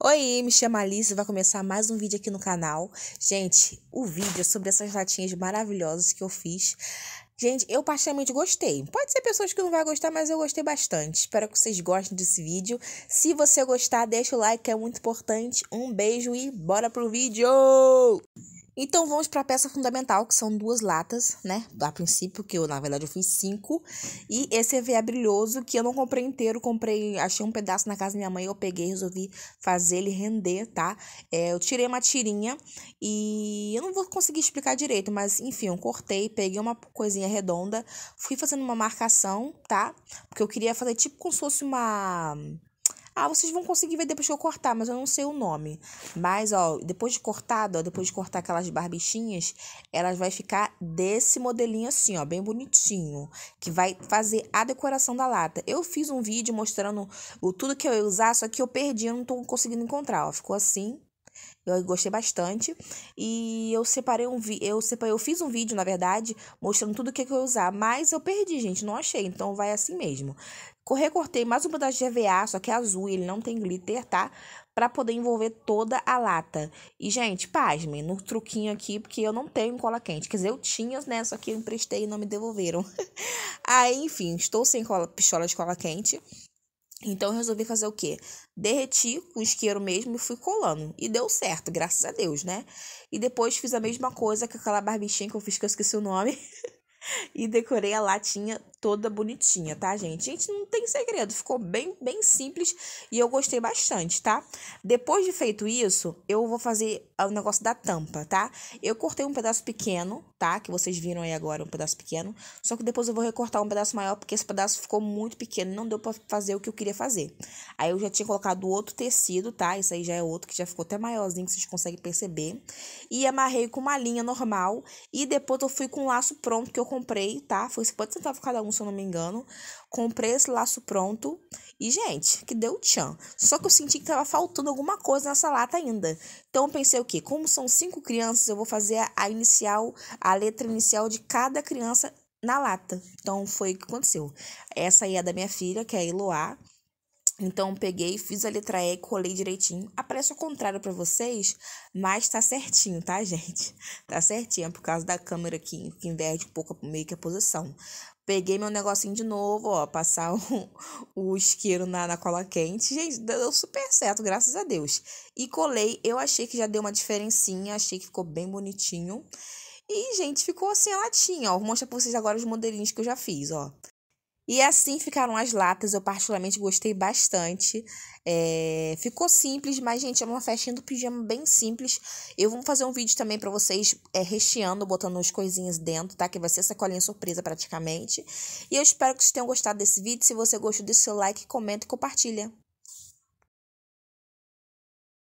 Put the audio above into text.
Oi, me chama Alice, vai começar mais um vídeo aqui no canal. Gente, o vídeo é sobre essas latinhas maravilhosas que eu fiz. Gente, eu particularmente gostei. Pode ser pessoas que não vão gostar, mas eu gostei bastante. Espero que vocês gostem desse vídeo. Se você gostar, deixa o like, é muito importante. Um beijo e bora pro vídeo! Então vamos para a peça fundamental, que são duas latas, né? A princípio, que eu na verdade eu fiz cinco. E esse EVA é brilhoso, que eu não comprei inteiro, comprei, achei um pedaço na casa da minha mãe, eu peguei, resolvi fazer ele render, tá? É, eu tirei uma tirinha e eu não vou conseguir explicar direito, mas enfim, eu cortei, peguei uma coisinha redonda, fui fazendo uma marcação, tá? Porque eu queria fazer tipo como se fosse uma ah, vocês vão conseguir ver depois que eu cortar, mas eu não sei o nome. Mas, ó, depois de cortado, ó, depois de cortar aquelas barbichinhas, elas vai ficar desse modelinho assim, ó, bem bonitinho. Que vai fazer a decoração da lata. Eu fiz um vídeo mostrando o tudo que eu ia usar, só que eu perdi, eu não tô conseguindo encontrar, ó. Ficou assim, eu gostei bastante. E eu separei um vi eu separei, eu fiz um vídeo, na verdade, mostrando tudo o que, que eu ia usar, mas eu perdi, gente, não achei, então vai assim mesmo. Recortei mais um pedaço de EVA, só que é azul, e ele não tem glitter, tá? Pra poder envolver toda a lata. E, gente, pasme no truquinho aqui, porque eu não tenho cola quente. Quer dizer, eu tinha, né? Só que eu emprestei e não me devolveram. Aí, enfim, estou sem cola, pistola de cola quente. Então eu resolvi fazer o quê? Derreti com isqueiro mesmo e fui colando. E deu certo, graças a Deus, né? E depois fiz a mesma coisa com aquela barbichinha que eu fiz que eu esqueci o nome. e decorei a latinha toda bonitinha, tá, gente? Gente, não tem segredo, ficou bem, bem simples e eu gostei bastante, tá? Depois de feito isso, eu vou fazer o negócio da tampa, tá? Eu cortei um pedaço pequeno, tá? Que vocês viram aí agora, um pedaço pequeno. Só que depois eu vou recortar um pedaço maior, porque esse pedaço ficou muito pequeno, não deu pra fazer o que eu queria fazer. Aí eu já tinha colocado outro tecido, tá? Isso aí já é outro, que já ficou até maiorzinho, que vocês conseguem perceber. E amarrei com uma linha normal. E depois eu fui com um laço pronto que eu comprei, tá? Foi 50 centavos cada um se eu não me engano. Comprei esse laço pronto. E, gente, que deu tchan. Só que eu senti que tava faltando alguma coisa nessa lata ainda. Então eu pensei o quê? Como são cinco crianças, eu vou fazer a inicial, a letra inicial de cada criança na lata. Então foi o que aconteceu. Essa aí é da minha filha, que é a Eloá. Então, peguei, fiz a letra E, colei direitinho. Aparece o contrário para vocês, mas tá certinho, tá, gente? Tá certinho, é por causa da câmera que, que inverte um pouco meio que a posição. Peguei meu negocinho de novo, ó, passar o, o isqueiro na, na cola quente. Gente, deu super certo, graças a Deus. E colei, eu achei que já deu uma diferencinha, achei que ficou bem bonitinho. E, gente, ficou assim a latinha, ó. Vou mostrar pra vocês agora os modelinhos que eu já fiz, ó. E assim ficaram as latas. Eu particularmente gostei bastante. É... Ficou simples, mas, gente, é uma festinha do pijama bem simples. Eu vou fazer um vídeo também para vocês é, recheando, botando as coisinhas dentro, tá? Que vai ser essa colinha surpresa praticamente. E eu espero que vocês tenham gostado desse vídeo. Se você gostou, deixa seu like, comenta e compartilha.